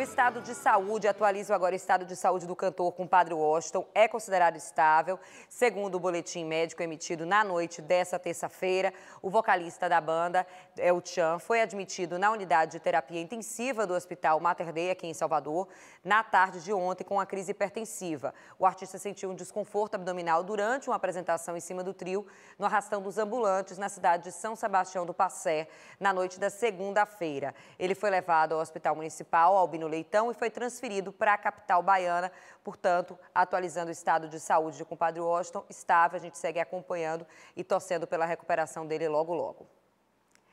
O estado de saúde, atualizo agora o estado de saúde do cantor com o padre Washington, é considerado estável. Segundo o boletim médico emitido na noite dessa terça-feira, o vocalista da banda, é o Chan, foi admitido na unidade de terapia intensiva do Hospital Mater Dei, aqui em Salvador, na tarde de ontem, com a crise hipertensiva. O artista sentiu um desconforto abdominal durante uma apresentação em cima do trio, no arrastão dos ambulantes, na cidade de São Sebastião do Passé, na noite da segunda-feira. Ele foi levado ao Hospital Municipal Albino Leitão e foi transferido para a capital baiana. Portanto, atualizando o estado de saúde do compadre Washington, estável. A gente segue acompanhando e torcendo pela recuperação dele logo, logo.